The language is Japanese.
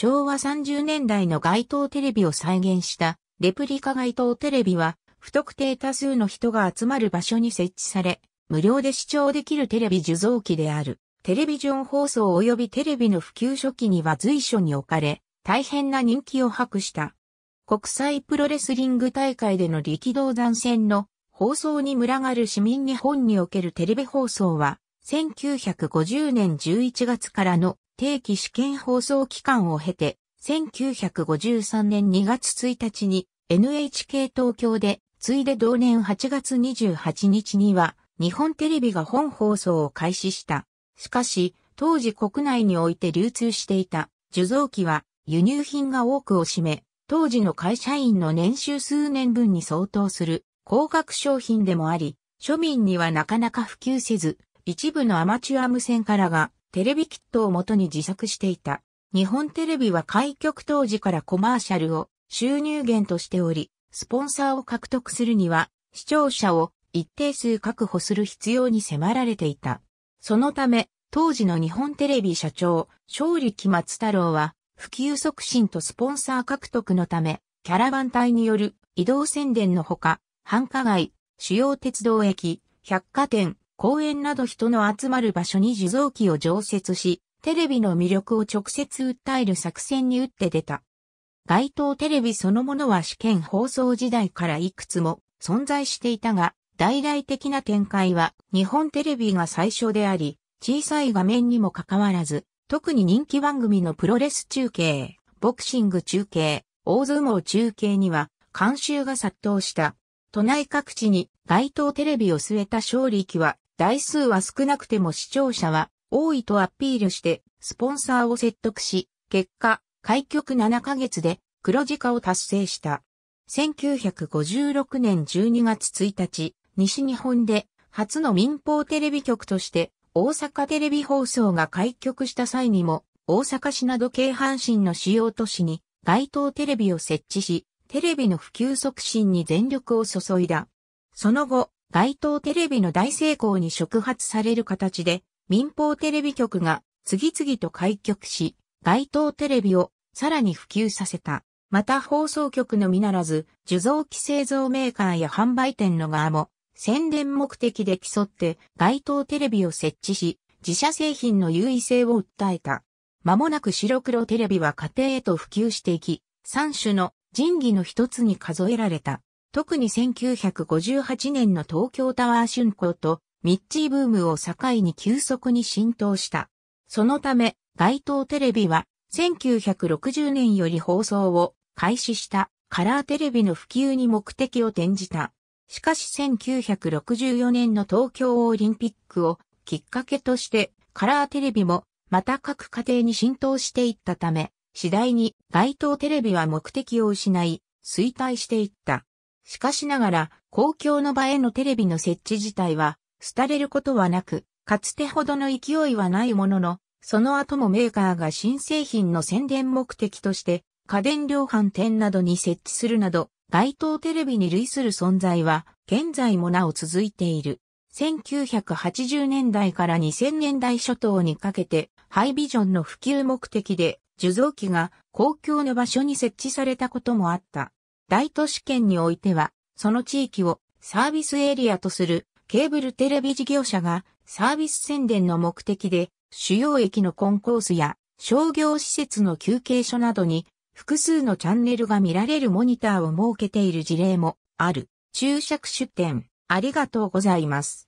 昭和30年代の街頭テレビを再現したレプリカ街頭テレビは不特定多数の人が集まる場所に設置され、無料で視聴できるテレビ受像機である。テレビジョン放送及びテレビの普及初期には随所に置かれ、大変な人気を博した。国際プロレスリング大会での力道山戦の放送に群がる市民日本におけるテレビ放送は、1950年11月からの定期試験放送期間を経て、1953年2月1日に NHK 東京で、ついで同年8月28日には、日本テレビが本放送を開始した。しかし、当時国内において流通していた受蔵機は輸入品が多くを占め、当時の会社員の年収数年分に相当する高額商品でもあり、庶民にはなかなか普及せず、一部のアマチュア無線からがテレビキットをもとに自作していた。日本テレビは開局当時からコマーシャルを収入源としており、スポンサーを獲得するには視聴者を一定数確保する必要に迫られていた。そのため、当時の日本テレビ社長、勝利木松太郎は、普及促進とスポンサー獲得のため、キャラバン隊による移動宣伝のほか、繁華街、主要鉄道駅、百貨店、公園など人の集まる場所に受像機を常設し、テレビの魅力を直接訴える作戦に打って出た。街頭テレビそのものは試験放送時代からいくつも存在していたが、大々的な展開は日本テレビが最初であり、小さい画面にもかかわらず、特に人気番組のプロレス中継、ボクシング中継、大相撲中継には監修が殺到した。都内各地に街頭テレビを据えた勝利機は台数は少なくても視聴者は多いとアピールして、スポンサーを説得し、結果、開局7ヶ月で黒字化を達成した。1956年12月1日、西日本で初の民放テレビ局として大阪テレビ放送が開局した際にも大阪市など京阪神の主要都市に街頭テレビを設置し、テレビの普及促進に全力を注いだ。その後、街頭テレビの大成功に触発される形で、民放テレビ局が次々と開局し、街頭テレビをさらに普及させた。また放送局のみならず、受像機製造メーカーや販売店の側も、宣伝目的で競って街頭テレビを設置し、自社製品の優位性を訴えた。間もなく白黒テレビは家庭へと普及していき、三種の神器の一つに数えられた。特に1958年の東京タワー竣工とミッチーブームを境に急速に浸透した。そのため、街頭テレビは1960年より放送を開始したカラーテレビの普及に目的を転じた。しかし1964年の東京オリンピックをきっかけとしてカラーテレビもまた各家庭に浸透していったため、次第に街頭テレビは目的を失い、衰退していった。しかしながら、公共の場へのテレビの設置自体は、廃れることはなく、かつてほどの勢いはないものの、その後もメーカーが新製品の宣伝目的として、家電量販店などに設置するなど、街頭テレビに類する存在は、現在もなお続いている。1980年代から2000年代初頭にかけて、ハイビジョンの普及目的で、受像機が公共の場所に設置されたこともあった。大都市圏においては、その地域をサービスエリアとするケーブルテレビ事業者がサービス宣伝の目的で主要駅のコンコースや商業施設の休憩所などに複数のチャンネルが見られるモニターを設けている事例もある。注釈出展、ありがとうございます。